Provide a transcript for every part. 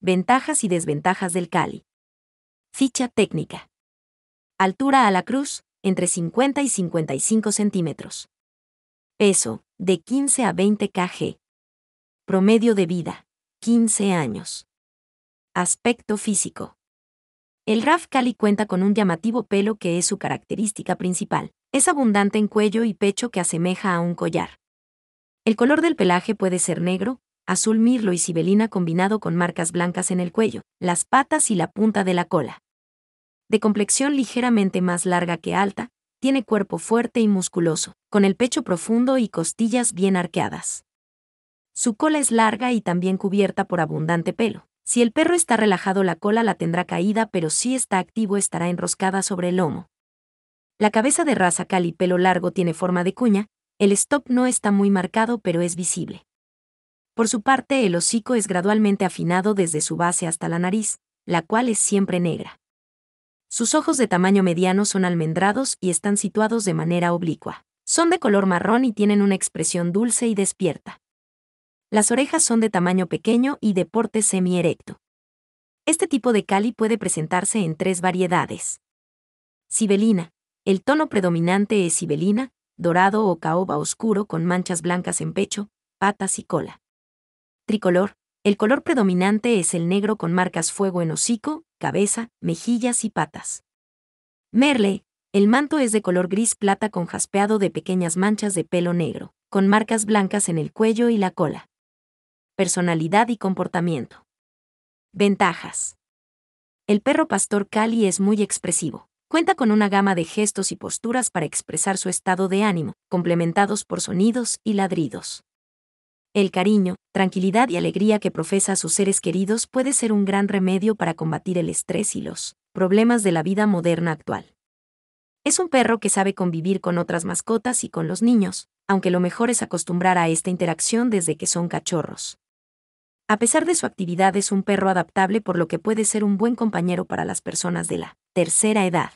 Ventajas y desventajas del Cali. Ficha técnica. Altura a la cruz, entre 50 y 55 centímetros. Peso, de 15 a 20 kg. Promedio de vida, 15 años. Aspecto físico. El Raf Cali cuenta con un llamativo pelo que es su característica principal. Es abundante en cuello y pecho que asemeja a un collar. El color del pelaje puede ser negro, azul mirlo y sibelina combinado con marcas blancas en el cuello, las patas y la punta de la cola. De complexión ligeramente más larga que alta, tiene cuerpo fuerte y musculoso, con el pecho profundo y costillas bien arqueadas. Su cola es larga y también cubierta por abundante pelo. Si el perro está relajado la cola la tendrá caída, pero si está activo estará enroscada sobre el lomo. La cabeza de raza cal y pelo largo tiene forma de cuña, el stop no está muy marcado pero es visible. Por su parte, el hocico es gradualmente afinado desde su base hasta la nariz, la cual es siempre negra. Sus ojos de tamaño mediano son almendrados y están situados de manera oblicua. Son de color marrón y tienen una expresión dulce y despierta. Las orejas son de tamaño pequeño y de porte semi-erecto. Este tipo de cali puede presentarse en tres variedades. Sibelina. El tono predominante es sibelina, dorado o caoba oscuro con manchas blancas en pecho, patas y cola. Tricolor. El color predominante es el negro con marcas fuego en hocico, cabeza, mejillas y patas. Merle. El manto es de color gris plata con jaspeado de pequeñas manchas de pelo negro, con marcas blancas en el cuello y la cola. Personalidad y comportamiento. Ventajas. El perro pastor Cali es muy expresivo. Cuenta con una gama de gestos y posturas para expresar su estado de ánimo, complementados por sonidos y ladridos. El cariño, tranquilidad y alegría que profesa a sus seres queridos puede ser un gran remedio para combatir el estrés y los problemas de la vida moderna actual. Es un perro que sabe convivir con otras mascotas y con los niños, aunque lo mejor es acostumbrar a esta interacción desde que son cachorros. A pesar de su actividad es un perro adaptable por lo que puede ser un buen compañero para las personas de la tercera edad.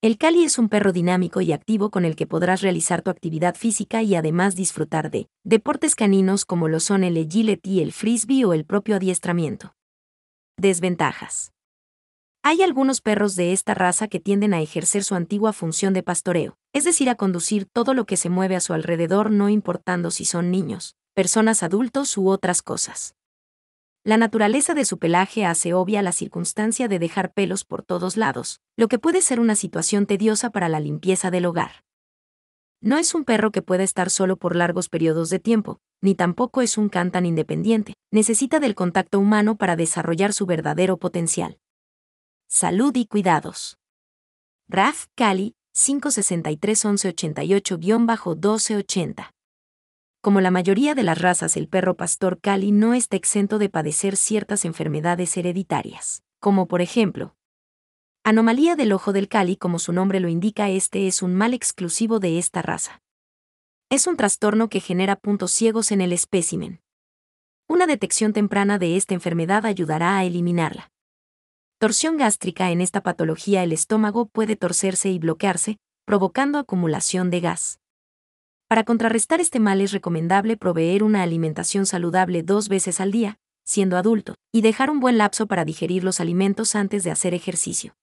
El Cali es un perro dinámico y activo con el que podrás realizar tu actividad física y además disfrutar de deportes caninos como lo son el agility, el frisbee o el propio adiestramiento. Desventajas. Hay algunos perros de esta raza que tienden a ejercer su antigua función de pastoreo, es decir, a conducir todo lo que se mueve a su alrededor no importando si son niños, personas adultos u otras cosas. La naturaleza de su pelaje hace obvia la circunstancia de dejar pelos por todos lados, lo que puede ser una situación tediosa para la limpieza del hogar. No es un perro que pueda estar solo por largos periodos de tiempo, ni tampoco es un can tan independiente, necesita del contacto humano para desarrollar su verdadero potencial. Salud y cuidados. Raf Cali, 563 1188-1280. Como la mayoría de las razas, el perro pastor cali no está exento de padecer ciertas enfermedades hereditarias, como por ejemplo, Anomalía del ojo del cali, como su nombre lo indica, este es un mal exclusivo de esta raza. Es un trastorno que genera puntos ciegos en el espécimen. Una detección temprana de esta enfermedad ayudará a eliminarla. Torsión gástrica en esta patología el estómago puede torcerse y bloquearse, provocando acumulación de gas. Para contrarrestar este mal es recomendable proveer una alimentación saludable dos veces al día, siendo adulto, y dejar un buen lapso para digerir los alimentos antes de hacer ejercicio.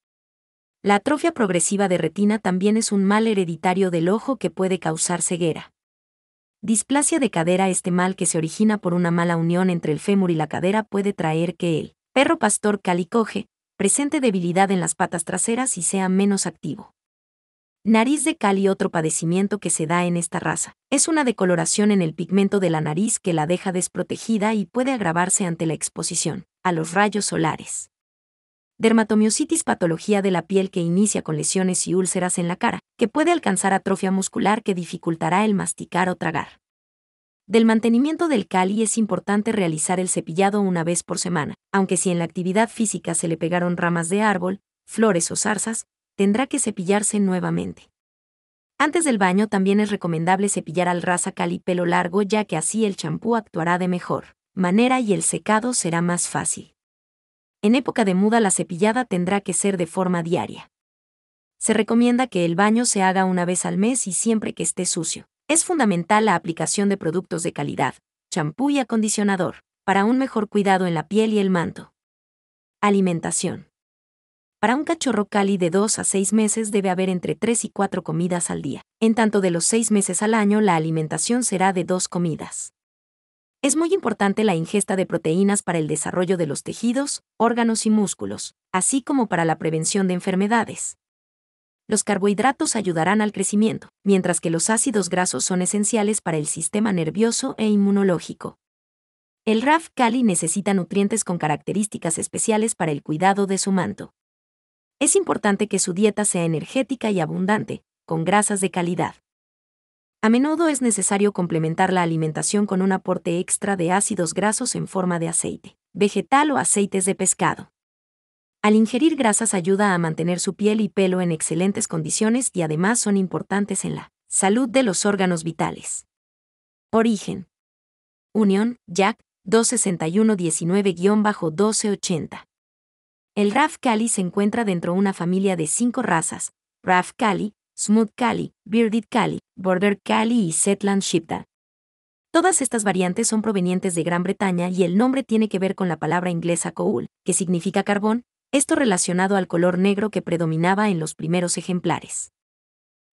La atrofia progresiva de retina también es un mal hereditario del ojo que puede causar ceguera. Displasia de cadera Este mal que se origina por una mala unión entre el fémur y la cadera puede traer que el perro pastor calicoje presente debilidad en las patas traseras y sea menos activo. Nariz de cali otro padecimiento que se da en esta raza. Es una decoloración en el pigmento de la nariz que la deja desprotegida y puede agravarse ante la exposición a los rayos solares. Dermatomiositis patología de la piel que inicia con lesiones y úlceras en la cara, que puede alcanzar atrofia muscular que dificultará el masticar o tragar. Del mantenimiento del cali es importante realizar el cepillado una vez por semana, aunque si en la actividad física se le pegaron ramas de árbol, flores o zarzas, tendrá que cepillarse nuevamente. Antes del baño también es recomendable cepillar al raza cal y pelo largo ya que así el champú actuará de mejor manera y el secado será más fácil. En época de muda la cepillada tendrá que ser de forma diaria. Se recomienda que el baño se haga una vez al mes y siempre que esté sucio. Es fundamental la aplicación de productos de calidad, champú y acondicionador, para un mejor cuidado en la piel y el manto. Alimentación. Para un cachorro cali de 2 a 6 meses debe haber entre 3 y 4 comidas al día, en tanto de los 6 meses al año la alimentación será de 2 comidas. Es muy importante la ingesta de proteínas para el desarrollo de los tejidos, órganos y músculos, así como para la prevención de enfermedades. Los carbohidratos ayudarán al crecimiento, mientras que los ácidos grasos son esenciales para el sistema nervioso e inmunológico. El RAF Cali necesita nutrientes con características especiales para el cuidado de su manto es importante que su dieta sea energética y abundante, con grasas de calidad. A menudo es necesario complementar la alimentación con un aporte extra de ácidos grasos en forma de aceite, vegetal o aceites de pescado. Al ingerir grasas ayuda a mantener su piel y pelo en excelentes condiciones y además son importantes en la salud de los órganos vitales. Origen. Unión, Jack, 261-19-1280. El Raf Kali se encuentra dentro de una familia de cinco razas: Raf Kali, Smooth Kali, Bearded Kali, Border Cali y Setland Shipta. Todas estas variantes son provenientes de Gran Bretaña y el nombre tiene que ver con la palabra inglesa coal, que significa carbón, esto relacionado al color negro que predominaba en los primeros ejemplares.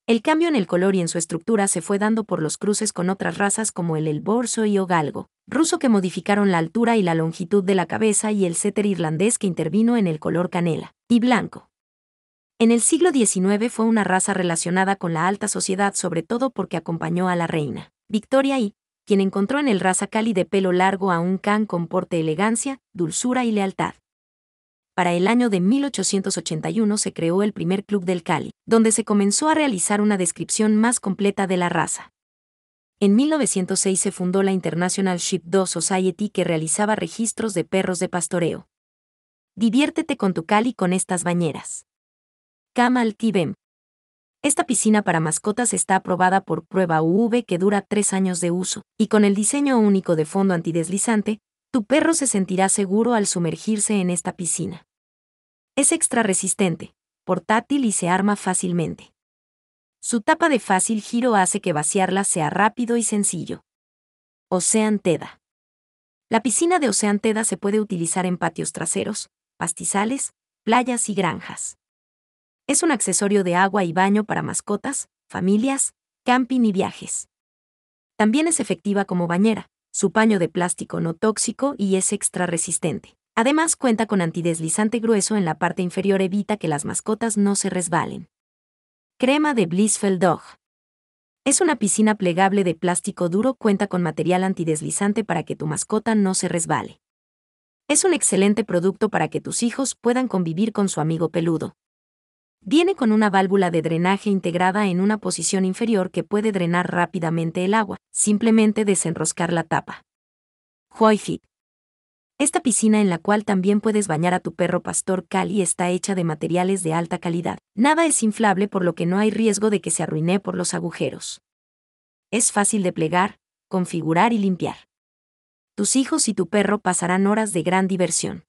El cambio en el color y en su estructura se fue dando por los cruces con otras razas como el borso y Galgo ruso que modificaron la altura y la longitud de la cabeza y el setter irlandés que intervino en el color canela y blanco. En el siglo XIX fue una raza relacionada con la alta sociedad sobre todo porque acompañó a la reina, Victoria I, quien encontró en el raza cali de pelo largo a un can con porte elegancia, dulzura y lealtad. Para el año de 1881 se creó el primer Club del Cali, donde se comenzó a realizar una descripción más completa de la raza. En 1906 se fundó la International Ship Dog Society que realizaba registros de perros de pastoreo. Diviértete con tu cali con estas bañeras. Kamal Tibem. Esta piscina para mascotas está aprobada por prueba UV que dura tres años de uso, y con el diseño único de fondo antideslizante, tu perro se sentirá seguro al sumergirse en esta piscina. Es extra resistente, portátil y se arma fácilmente. Su tapa de fácil giro hace que vaciarla sea rápido y sencillo. Ocean Teda. La piscina de Ocean Teda se puede utilizar en patios traseros, pastizales, playas y granjas. Es un accesorio de agua y baño para mascotas, familias, camping y viajes. También es efectiva como bañera, su paño de plástico no tóxico y es extra resistente. Además cuenta con antideslizante grueso en la parte inferior evita que las mascotas no se resbalen. Crema de Blissfeld Dog. Es una piscina plegable de plástico duro, cuenta con material antideslizante para que tu mascota no se resbale. Es un excelente producto para que tus hijos puedan convivir con su amigo peludo. Viene con una válvula de drenaje integrada en una posición inferior que puede drenar rápidamente el agua, simplemente desenroscar la tapa. Joyfit. Esta piscina en la cual también puedes bañar a tu perro pastor Cali está hecha de materiales de alta calidad. Nada es inflable por lo que no hay riesgo de que se arruine por los agujeros. Es fácil de plegar, configurar y limpiar. Tus hijos y tu perro pasarán horas de gran diversión.